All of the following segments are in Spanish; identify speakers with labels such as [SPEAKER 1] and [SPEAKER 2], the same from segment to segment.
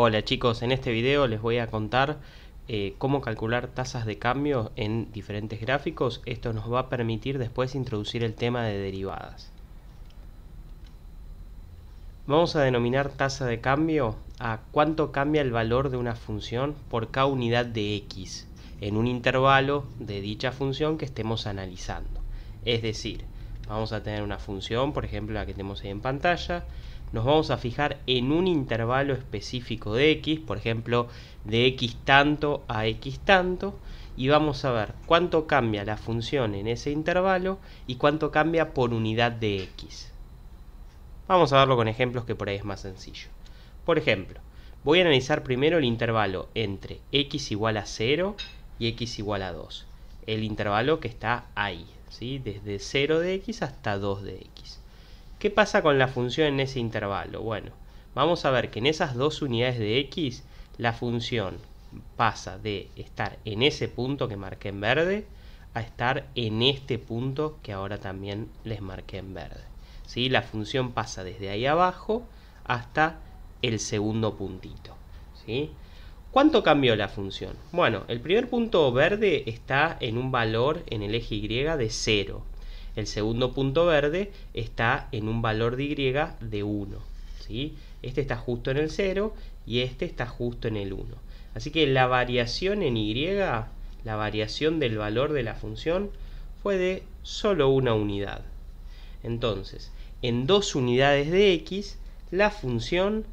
[SPEAKER 1] Hola chicos, en este video les voy a contar eh, cómo calcular tasas de cambio en diferentes gráficos. Esto nos va a permitir después introducir el tema de derivadas. Vamos a denominar tasa de cambio a cuánto cambia el valor de una función por cada unidad de x en un intervalo de dicha función que estemos analizando. Es decir, vamos a tener una función, por ejemplo la que tenemos ahí en pantalla, nos vamos a fijar en un intervalo específico de x, por ejemplo, de x tanto a x tanto, y vamos a ver cuánto cambia la función en ese intervalo y cuánto cambia por unidad de x. Vamos a verlo con ejemplos que por ahí es más sencillo. Por ejemplo, voy a analizar primero el intervalo entre x igual a 0 y x igual a 2. El intervalo que está ahí, ¿sí? desde 0 de x hasta 2 de x. ¿Qué pasa con la función en ese intervalo? Bueno, vamos a ver que en esas dos unidades de x, la función pasa de estar en ese punto que marqué en verde a estar en este punto que ahora también les marqué en verde. ¿Sí? La función pasa desde ahí abajo hasta el segundo puntito. ¿Cuánto cambió la función? Bueno, el primer punto verde está en un valor en el eje Y de 0. El segundo punto verde está en un valor de Y de 1. Este está justo en el 0 y este está justo en el 1. Así que la variación en Y, la variación del valor de la función, fue de solo una unidad. Entonces, en dos unidades de X, la función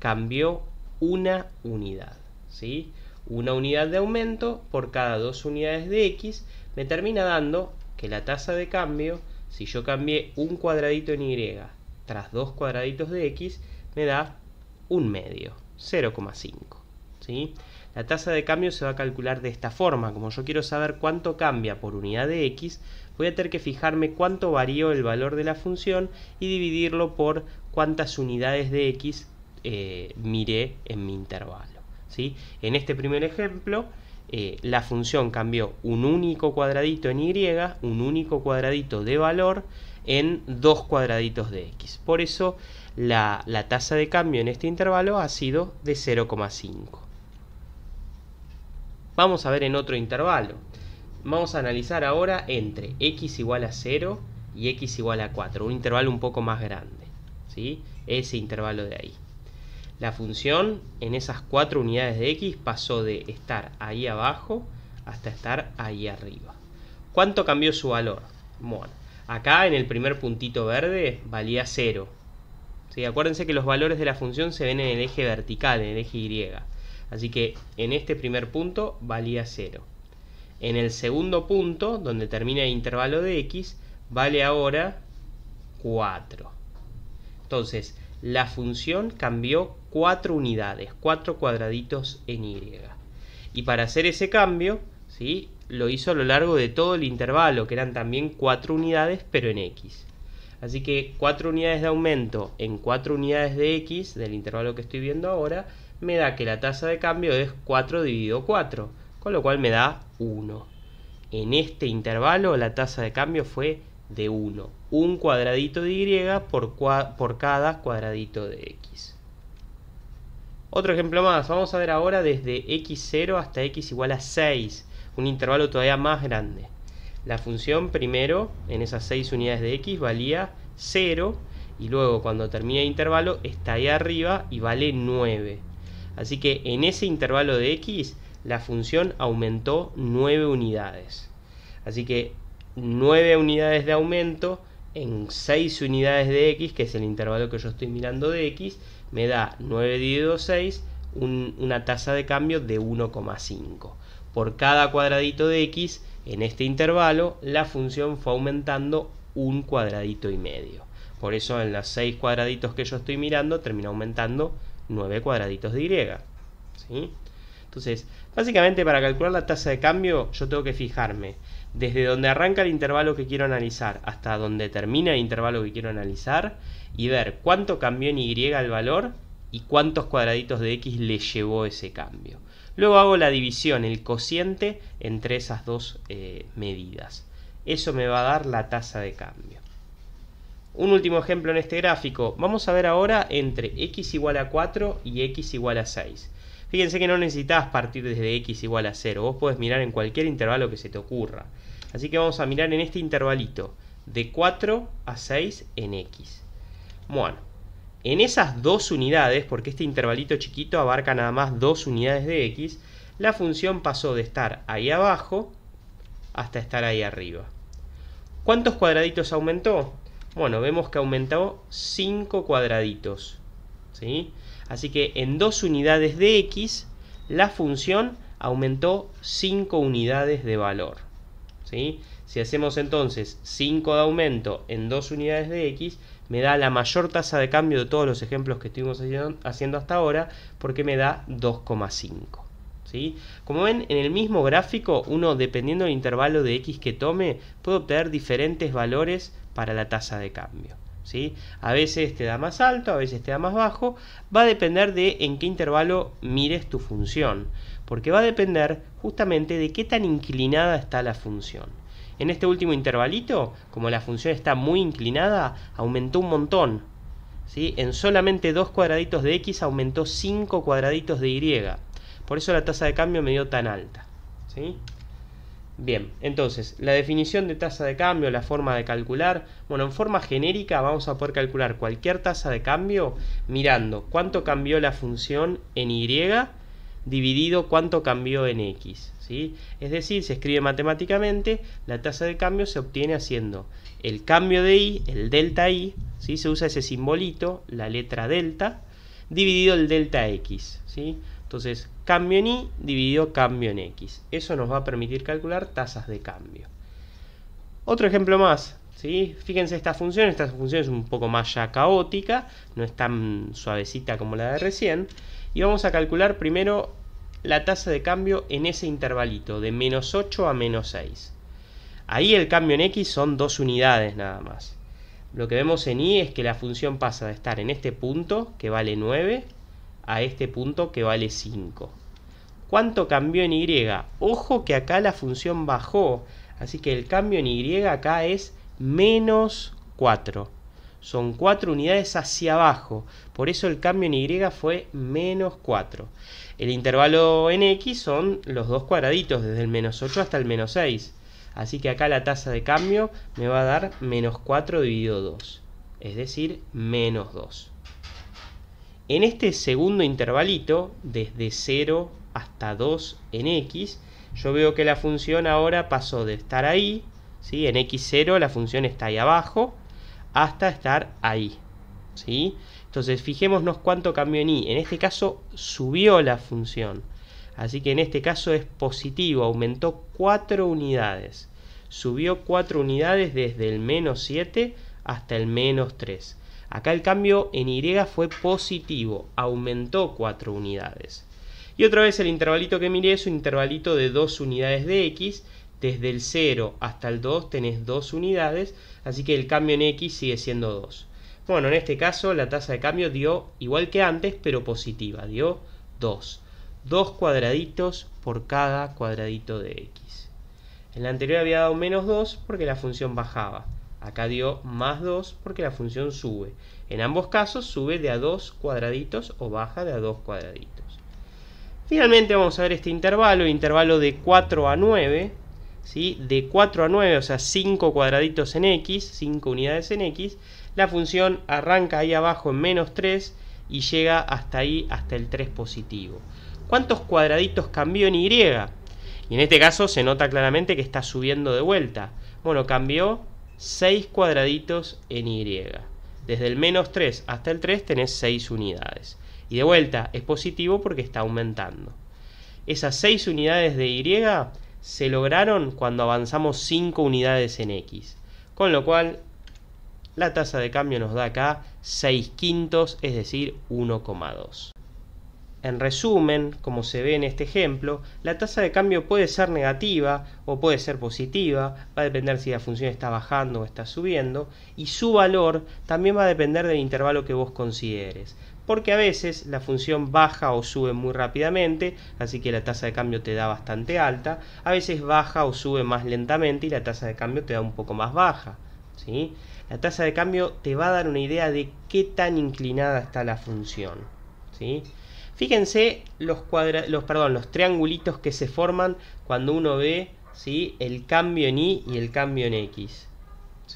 [SPEAKER 1] cambió una unidad. ¿sí? Una unidad de aumento por cada dos unidades de X me termina dando que la tasa de cambio, si yo cambié un cuadradito en Y tras dos cuadraditos de X, me da un medio, 0,5. La tasa de cambio se va a calcular de esta forma. Como yo quiero saber cuánto cambia por unidad de X, voy a tener que fijarme cuánto varió el valor de la función y dividirlo por cuántas unidades de X eh, miré en mi intervalo. ¿sí? En este primer ejemplo, eh, la función cambió un único cuadradito en y, un único cuadradito de valor en dos cuadraditos de x. Por eso la, tasa de cambio en este intervalo ha sido de 0,5. Vamos a ver en otro intervalo. Vamos a analizar ahora entre x igual a 0 y x igual a 4, un intervalo un poco más grande, ¿sí? ese intervalo de ahí. La función en esas cuatro unidades de x pasó de estar ahí abajo hasta estar ahí arriba. ¿Cuánto cambió su valor? Bueno, acá en el primer puntito verde valía 0. ¿Sí? Acuérdense que los valores de la función se ven en el eje vertical, en el eje Y. Así que en este primer punto valía 0. En el segundo punto, donde termina el intervalo de x, vale ahora 4. Entonces, la función cambió 4 unidades, 4 cuadraditos en Y. Y para hacer ese cambio, ¿sí? lo hizo a lo largo de todo el intervalo, que eran también 4 unidades, pero en X. Así que 4 unidades de aumento en 4 unidades de X, del intervalo que estoy viendo ahora, me da que la tasa de cambio es 4 dividido 4, con lo cual me da 1. En este intervalo la tasa de cambio fue de 1, un cuadradito de Y por cada cuadradito de X. Otro ejemplo más, vamos a ver ahora desde x0 hasta x igual a 6, un intervalo todavía más grande. La función primero en esas 6 unidades de x valía 0 y luego cuando termina el intervalo está ahí arriba y vale 9. Así que en ese intervalo de x la función aumentó 9 unidades. Así que 9 unidades de aumento en 6 unidades de x, que es el intervalo que yo estoy mirando de x, me da 9 dividido 6, una tasa de cambio de 1,5. Por cada cuadradito de x en este intervalo, la función fue aumentando un cuadradito y medio. Por eso en los 6 cuadraditos que yo estoy mirando, termina aumentando 9 cuadraditos de y. Entonces, básicamente para calcular la tasa de cambio, yo tengo que fijarme desde donde arranca el intervalo que quiero analizar hasta donde termina el intervalo que quiero analizar y ver cuánto cambió en Y el valor y cuántos cuadraditos de X le llevó ese cambio. Luego hago la división, el cociente entre esas dos eh, medidas. Eso me va a dar la tasa de cambio. Un último ejemplo en este gráfico. Vamos a ver ahora entre x igual a 4 y x igual a 6. Fíjense que no necesitas partir desde x igual a 0, vos podés mirar en cualquier intervalo que se te ocurra. Así que vamos a mirar en este intervalito, de 4 a 6 en x. Bueno, en esas dos unidades, porque este intervalito chiquito abarca nada más dos unidades de x, la función pasó de estar ahí abajo hasta estar ahí arriba. ¿Cuántos cuadraditos aumentó? Bueno, vemos que aumentó 5 cuadraditos. ¿sí? Así que en dos unidades de x, la función aumentó 5 unidades de valor. Si hacemos entonces 5 de aumento en dos unidades de x, me da la mayor tasa de cambio de todos los ejemplos que estuvimos haciendo hasta ahora, porque me da 2,5. Como ven, en el mismo gráfico, uno, dependiendo del intervalo de x que tome, puede obtener diferentes valores para la tasa de cambio. A veces te da más alto, a veces te da más bajo, va a depender de en qué intervalo mires tu función, porque va a depender justamente de qué tan inclinada está la función. En este último intervalito, como la función está muy inclinada, aumentó un montón. En solamente dos cuadraditos de x aumentó 5 cuadraditos de y. Por eso la tasa de cambio me dio tan alta. ¿sí? Bien, entonces, la definición de tasa de cambio, la forma de calcular, bueno, en forma genérica vamos a poder calcular cualquier tasa de cambio mirando cuánto cambió la función en Y dividido cuánto cambió en X, ¿sí? Es decir, se escribe matemáticamente, la tasa de cambio se obtiene haciendo el cambio de Y, el delta Y, ¿sí? Se usa ese simbolito, la letra delta, dividido el delta X, ¿sí? Entonces, cambio en Y dividido cambio en X. Eso nos va a permitir calcular tasas de cambio. Otro ejemplo más. ¿sí? Fíjense esta función. Esta función es un poco más ya caótica. No es tan suavecita como la de recién. Y vamos a calcular primero la tasa de cambio en ese intervalito. De menos 8 a menos 6. Ahí el cambio en X son dos unidades nada más. Lo que vemos en Y es que la función pasa de estar en este punto, que vale 9 a este punto que vale 5. ¿Cuánto cambió en Y? Ojo que acá la función bajó, así que el cambio en Y acá es menos 4. Son 4 unidades hacia abajo, por eso el cambio en Y fue menos 4. El intervalo en X son los dos cuadraditos, desde el menos 8 hasta el menos 6. Así que acá la tasa de cambio me va a dar menos 4 dividido 2, es decir, menos 2. En este segundo intervalito, desde 0 hasta 2 en x, yo veo que la función ahora pasó de estar ahí, ¿sí? en x0 la función está ahí abajo, hasta estar ahí. Entonces fijémonos cuánto cambió en y. En este caso subió la función. Así que en este caso es positivo, aumentó 4 unidades. Subió 4 unidades desde el menos 7 hasta el menos 3. Acá el cambio en Y fue positivo, aumentó 4 unidades. Y otra vez el intervalito que miré es un intervalito de 2 unidades de X. Desde el 0 hasta el 2 tenés 2 unidades, así que el cambio en X sigue siendo 2. Bueno, en este caso la tasa de cambio dio igual que antes, pero positiva, dio 2. 2 cuadraditos por cada cuadradito de X. En la anterior había dado menos 2 porque la función bajaba. Acá dio más 2 porque la función sube. En ambos casos sube de a 2 cuadraditos o baja de a 2 cuadraditos. Finalmente vamos a ver este intervalo, intervalo de 4 a 9. ¿sí? De 4 a 9, o sea 5 cuadraditos en x, 5 unidades en x. La función arranca ahí abajo en menos 3 y llega hasta ahí, hasta el 3 positivo. ¿Cuántos cuadraditos cambió en y? Y en este caso se nota claramente que está subiendo de vuelta. Bueno, cambió 6 cuadraditos en Y. Desde el menos 3 hasta el 3 tenés 6 unidades. Y de vuelta es positivo porque está aumentando. Esas 6 unidades de Y se lograron cuando avanzamos 5 unidades en X. Con lo cual, la tasa de cambio nos da acá 6 quintos, es decir, 1,2. En resumen, como se ve en este ejemplo, la tasa de cambio puede ser negativa o puede ser positiva, va a depender si la función está bajando o está subiendo, y su valor también va a depender del intervalo que vos consideres, porque a veces la función baja o sube muy rápidamente, así que la tasa de cambio te da bastante alta, a veces baja o sube más lentamente y la tasa de cambio te da un poco más baja. ¿sí? La tasa de cambio te va a dar una idea de qué tan inclinada está la función. ¿sí? Fíjense los, los, perdón, los triangulitos que se forman cuando uno ve ¿sí? el cambio en Y y el cambio en X.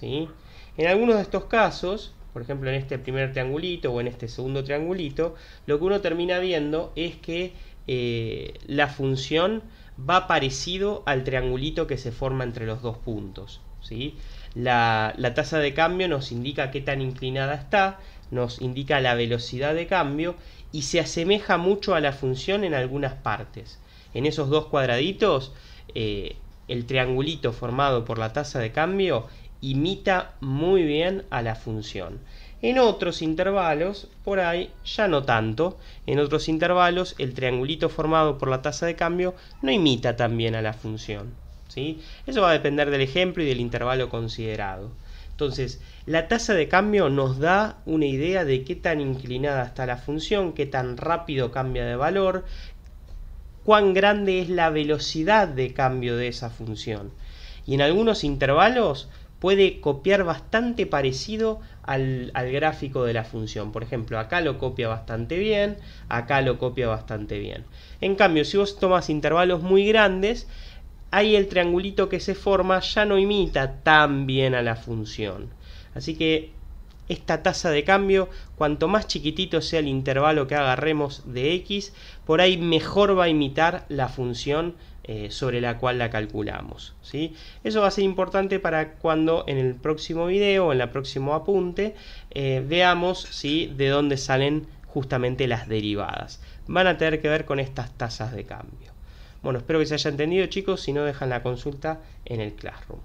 [SPEAKER 1] En algunos de estos casos, por ejemplo en este primer triangulito o en este segundo triangulito, lo que uno termina viendo es que eh, la función va parecido al triangulito que se forma entre los dos puntos. ¿sí? La, tasa de cambio nos indica qué tan inclinada está, nos indica la velocidad de cambio y se asemeja mucho a la función en algunas partes. En esos dos cuadraditos, eh, el triangulito formado por la tasa de cambio imita muy bien a la función. En otros intervalos, por ahí ya no tanto, en otros intervalos el triangulito formado por la tasa de cambio no imita tan bien a la función. Eso va a depender del ejemplo y del intervalo considerado. Entonces, la tasa de cambio nos da una idea de qué tan inclinada está la función, qué tan rápido cambia de valor, cuán grande es la velocidad de cambio de esa función. Y en algunos intervalos puede copiar bastante parecido al, al, gráfico de la función. Por ejemplo, acá lo copia bastante bien, acá lo copia bastante bien. En cambio, si vos tomas intervalos muy grandes, ahí el triangulito que se forma ya no imita tan bien a la función. Así que esta tasa de cambio, cuanto más chiquitito sea el intervalo que agarremos de x, por ahí mejor va a imitar la función eh, sobre la cual la calculamos. ¿sí? Eso va a ser importante para cuando en el próximo video o en el próximo apunte eh, veamos de dónde salen justamente las derivadas. Van a tener que ver con estas tasas de cambio. Bueno, espero que se haya entendido chicos, si no dejan la consulta en el Classroom.